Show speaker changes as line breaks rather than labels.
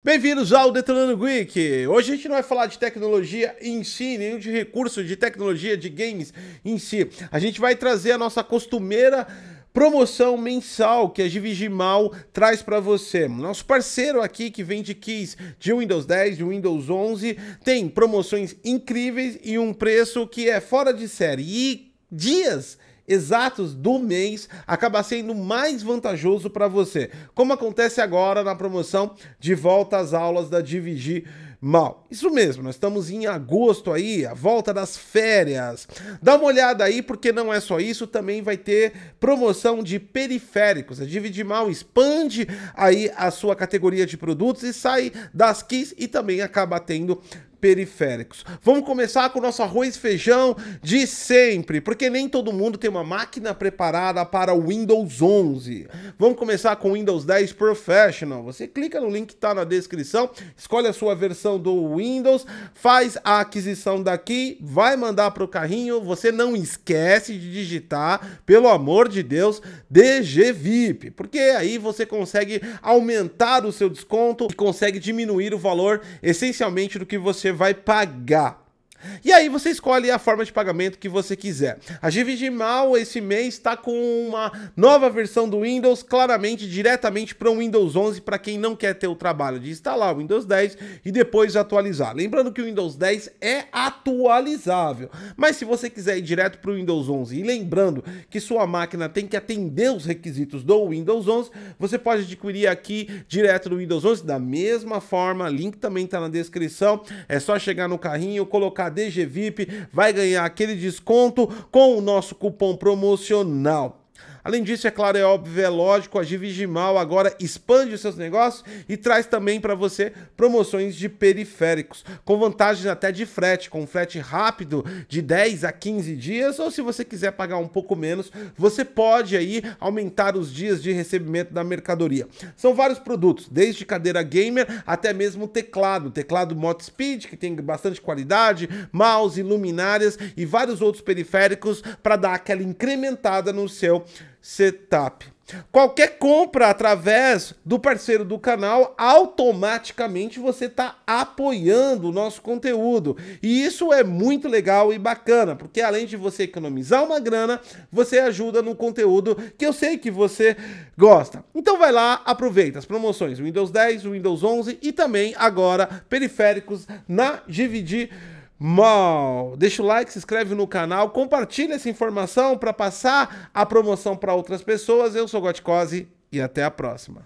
Bem-vindos ao Detonando Geek! Hoje a gente não vai falar de tecnologia em si, nem de recursos de tecnologia de games em si. A gente vai trazer a nossa costumeira promoção mensal que a Divigimal traz para você. Nosso parceiro aqui que vende keys de Windows 10, de Windows 11, tem promoções incríveis e um preço que é fora de série. E dias exatos do mês acaba sendo mais vantajoso para você, como acontece agora na promoção de volta às aulas da Dividir mal. Isso mesmo, nós estamos em agosto aí, a volta das férias. Dá uma olhada aí, porque não é só isso, também vai ter promoção de periféricos. A Dividir Mal expande aí a sua categoria de produtos e sai das keys e também acaba tendo periféricos. Vamos começar com o nosso arroz e feijão de sempre, porque nem todo mundo tem uma máquina preparada para o Windows 11. Vamos começar com o Windows 10 Professional. Você clica no link que está na descrição, escolhe a sua versão do Windows, faz a aquisição daqui, vai mandar para o carrinho. Você não esquece de digitar, pelo amor de Deus, DG VIP, porque aí você consegue aumentar o seu desconto e consegue diminuir o valor essencialmente do que você você vai pagar e aí você escolhe a forma de pagamento que você quiser. A Dividimal esse mês está com uma nova versão do Windows, claramente diretamente para o Windows 11, para quem não quer ter o trabalho de instalar o Windows 10 e depois atualizar. Lembrando que o Windows 10 é atualizável, mas se você quiser ir direto para o Windows 11 e lembrando que sua máquina tem que atender os requisitos do Windows 11, você pode adquirir aqui direto do Windows 11 da mesma forma. Link também está na descrição. É só chegar no carrinho, colocar DGVIP, vai ganhar aquele desconto com o nosso cupom promocional. Além disso, é claro, é óbvio, é lógico, a Givigimal agora expande os seus negócios e traz também para você promoções de periféricos, com vantagens até de frete, com frete rápido de 10 a 15 dias, ou se você quiser pagar um pouco menos, você pode aí aumentar os dias de recebimento da mercadoria. São vários produtos, desde cadeira gamer até mesmo teclado, teclado Speed, que tem bastante qualidade, mouse, luminárias e vários outros periféricos para dar aquela incrementada no seu setup. Qualquer compra através do parceiro do canal, automaticamente você está apoiando o nosso conteúdo. E isso é muito legal e bacana, porque além de você economizar uma grana, você ajuda no conteúdo que eu sei que você gosta. Então vai lá, aproveita as promoções Windows 10, Windows 11 e também agora periféricos na Dividir. Mal, Deixa o like, se inscreve no canal, compartilha essa informação para passar a promoção para outras pessoas. Eu sou Goticose e até a próxima.